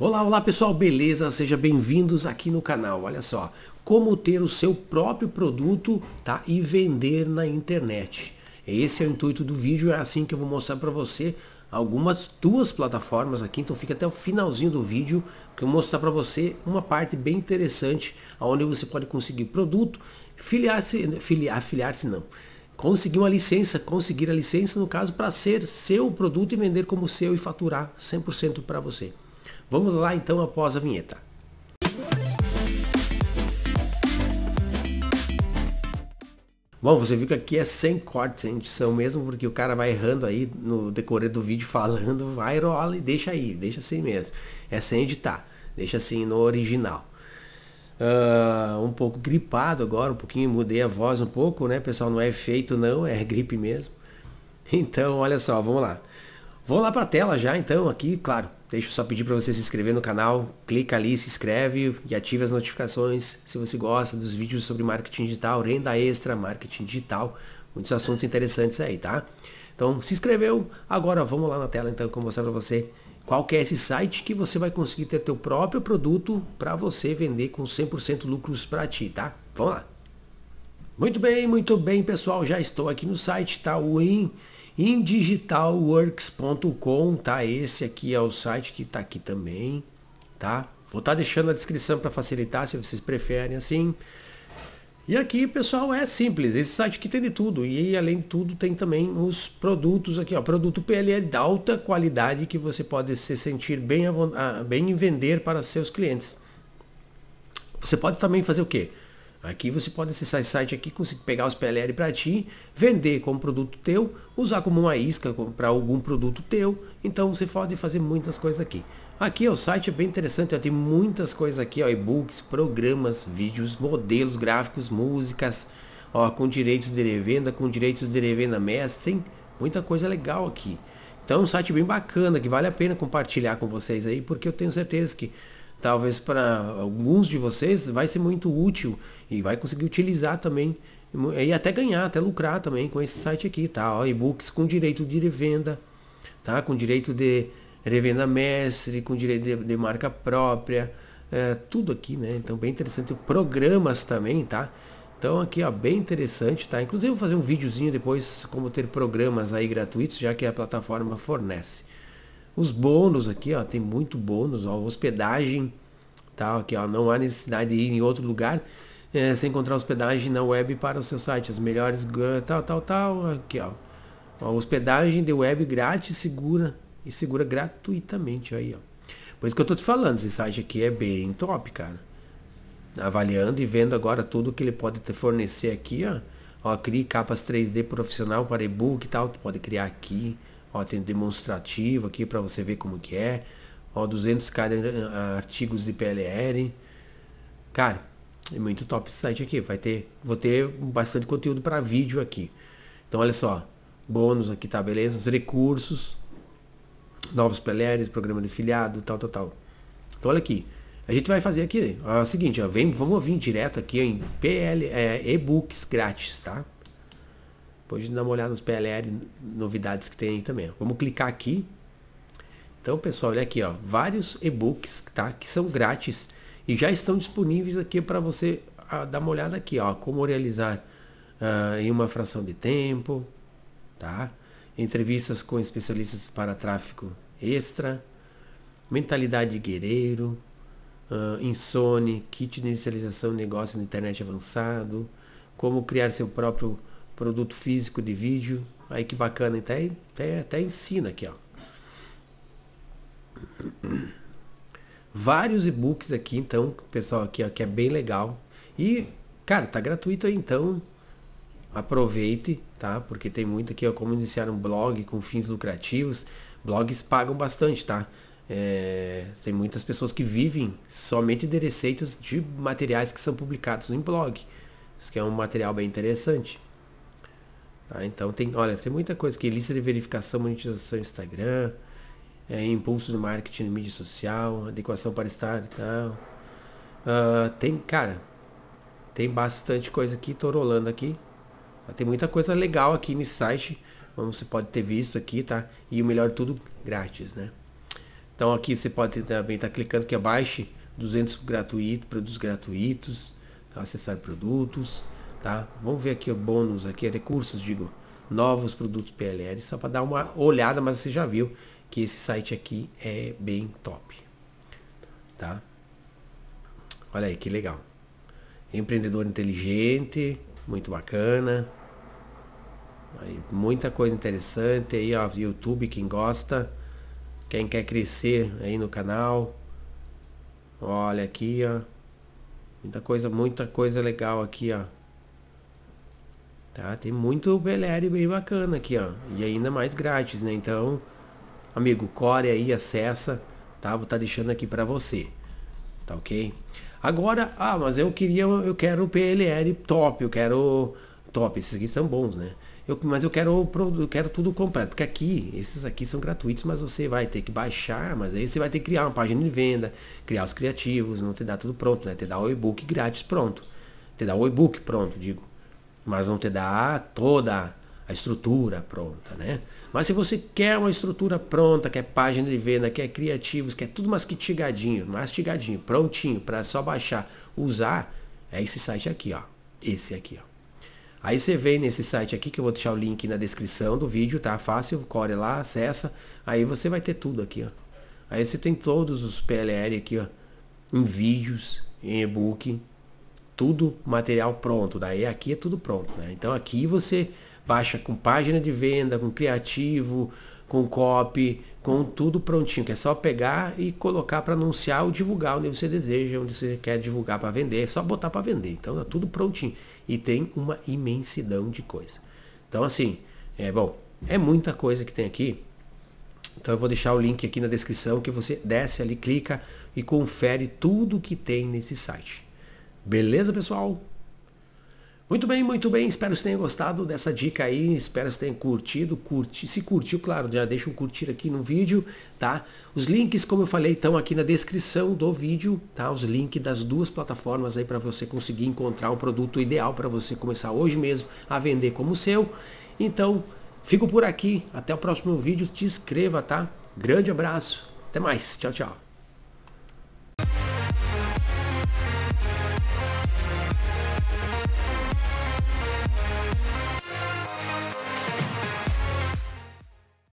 Olá, olá pessoal, beleza? Sejam bem-vindos aqui no canal. Olha só, como ter o seu próprio produto tá? e vender na internet. Esse é o intuito do vídeo, é assim que eu vou mostrar para você algumas duas plataformas aqui, então fica até o finalzinho do vídeo que eu vou mostrar para você uma parte bem interessante onde você pode conseguir produto, filiar-se, filiar, afiliar-se não, conseguir uma licença, conseguir a licença no caso para ser seu produto e vender como seu e faturar 100% para você. Vamos lá então após a vinheta. Bom, você viu que aqui é sem cortes, sem edição mesmo, porque o cara vai errando aí no decorrer do vídeo falando, vai rola e deixa aí, deixa assim mesmo. É sem editar, deixa assim no original. Uh, um pouco gripado agora, um pouquinho, mudei a voz um pouco, né pessoal? Não é efeito não, é gripe mesmo. Então, olha só, vamos lá. Vou lá para a tela já então aqui, claro. Deixa eu só pedir para você se inscrever no canal, clica ali, se inscreve e ativa as notificações se você gosta dos vídeos sobre marketing digital, renda extra, marketing digital, muitos assuntos interessantes aí, tá? Então se inscreveu, agora vamos lá na tela então que eu vou mostrar para você qual que é esse site que você vai conseguir ter teu próprio produto para você vender com 100% lucros para ti, tá? Vamos lá. Muito bem, muito bem pessoal, já estou aqui no site, tá? O indigitalworks.com tá? Esse aqui é o site que tá aqui também, tá? Vou estar tá deixando a descrição para facilitar, se vocês preferem assim. E aqui, pessoal, é simples. Esse site aqui tem de tudo. E além de tudo, tem também os produtos aqui, ó. Produto PLL de alta qualidade que você pode se sentir bem, ah, bem em vender para seus clientes. Você pode também fazer o quê? Aqui você pode acessar esse site aqui, conseguir pegar os PLR para ti, vender como produto teu, usar como uma isca para algum produto teu. Então você pode fazer muitas coisas aqui. Aqui ó, o site é bem interessante, ó, tem muitas coisas aqui, e-books, programas, vídeos, modelos, gráficos, músicas, ó, com direitos de revenda, com direitos de revenda mestre, tem muita coisa legal aqui. Então é um site bem bacana que vale a pena compartilhar com vocês aí, porque eu tenho certeza que talvez para alguns de vocês vai ser muito útil e vai conseguir utilizar também e até ganhar, até lucrar também com esse site aqui, tá? E-books com direito de revenda, tá? Com direito de revenda mestre, com direito de, de marca própria, é, tudo aqui, né? Então bem interessante, programas também, tá? Então aqui ó, bem interessante, tá? Inclusive vou fazer um videozinho depois como ter programas aí gratuitos, já que a plataforma fornece. Os bônus aqui, ó, tem muito bônus, ó, hospedagem, tá? Aqui, ó, não há necessidade de ir em outro lugar é, sem encontrar hospedagem na web para o seu site. As melhores, tal, tal, tal, aqui, ó. ó hospedagem de web grátis, segura e segura gratuitamente aí, ó. Por isso que eu tô te falando, esse site aqui é bem top, cara. Avaliando e vendo agora tudo que ele pode te fornecer aqui, ó. Ó, crie capas 3D profissional para e-book e tal, tu pode criar aqui. Ó, tem demonstrativo aqui para você ver como que é. Ó, 200 cada eh, artigos de PLR. Cara, é muito top esse site aqui. Vai ter, vou ter bastante conteúdo para vídeo aqui. Então, olha só. Bônus aqui, tá? Beleza? Os recursos. Novos PLRs, programa de filiado, tal, tal, tal. Então, olha aqui. A gente vai fazer aqui ó, é o seguinte, ó, vem, vamos vir direto aqui em PL, é, e-books grátis, tá? Depois a gente dá uma olhada nos PLR, novidades que tem aí também. Vamos clicar aqui. Então, pessoal, olha aqui, ó, vários e-books, tá? Que são grátis e já estão disponíveis aqui para você ah, dar uma olhada aqui, ó, como realizar ah, em uma fração de tempo, tá? Entrevistas com especialistas para tráfico extra, mentalidade de guerreiro, ah, insone, kit de inicialização, negócio na internet avançado, como criar seu próprio produto físico de vídeo. Aí que bacana, até, até, até ensina aqui, ó. Vários e-books aqui, então, pessoal, aqui, ó, que é bem legal. E, cara, tá gratuito aí, então aproveite, tá? Porque tem muito aqui, ó, como iniciar um blog com fins lucrativos. Blogs pagam bastante, tá? É, tem muitas pessoas que vivem somente de receitas de materiais que são publicados em blog. Isso que é um material bem interessante. Tá? Então tem, olha, tem muita coisa aqui, lista de verificação, monetização Instagram, é, impulso do marketing em mídia social, adequação para estar e tal. Uh, tem, cara, tem bastante coisa aqui, tô rolando aqui. Tem muita coisa legal aqui nesse site, como você pode ter visto aqui, tá? E o melhor tudo grátis, né? Então aqui você pode também estar tá clicando aqui abaixo 200 gratuito, produtos gratuitos, tá? acessar produtos. Tá? Vamos ver aqui o bônus, aqui, é recursos, digo, novos produtos PLR, só para dar uma olhada, mas você já viu que esse site aqui é bem top. Tá? Olha aí, que legal. Empreendedor inteligente, muito bacana. Aí, muita coisa interessante aí, ó, YouTube, quem gosta, quem quer crescer aí no canal. Olha aqui, ó. Muita coisa, muita coisa legal aqui, ó. Tá? Tem muito PLR bem bacana aqui, ó. E ainda mais grátis, né? Então, amigo, core aí, acessa, tá? Vou estar tá deixando aqui para você. Tá ok? Agora, ah, mas eu queria, eu quero o PLR top, eu quero top, esses aqui são bons, né? Eu, mas eu quero, eu quero tudo completo, porque aqui, esses aqui são gratuitos, mas você vai ter que baixar, mas aí você vai ter que criar uma página de venda, criar os criativos, não te dá tudo pronto, né? Te dá o e-book grátis pronto, te dá o e-book pronto, digo mas não te dá toda a estrutura pronta, né? Mas se você quer uma estrutura pronta, quer é página de venda, quer é criativos, quer é tudo mastigadinho, mastigadinho, prontinho para só baixar, usar, é esse site aqui, ó. Esse aqui, ó. Aí você vem nesse site aqui que eu vou deixar o link na descrição do vídeo, tá? Fácil, corre lá, acessa, aí você vai ter tudo aqui, ó. Aí você tem todos os PLR aqui, ó, em vídeos, em e-book, tudo material pronto. Daí aqui é tudo pronto, né? Então aqui você baixa com página de venda, com criativo, com copy, com tudo prontinho, que é só pegar e colocar para anunciar ou divulgar onde você deseja, onde você quer divulgar para vender, é só botar para vender. Então tá tudo prontinho e tem uma imensidão de coisa. Então assim, é bom, é muita coisa que tem aqui. Então eu vou deixar o link aqui na descrição que você desce ali, clica e confere tudo que tem nesse site. Beleza, pessoal? Muito bem, muito bem. Espero que vocês tenham gostado dessa dica aí. Espero que vocês tenham curtido. Curti, se curtiu, claro, já deixa um curtir aqui no vídeo, tá? Os links, como eu falei, estão aqui na descrição do vídeo, tá? Os links das duas plataformas aí para você conseguir encontrar o produto ideal para você começar hoje mesmo a vender como seu. Então, fico por aqui. Até o próximo vídeo. Te inscreva, tá? Grande abraço. Até mais. Tchau, tchau.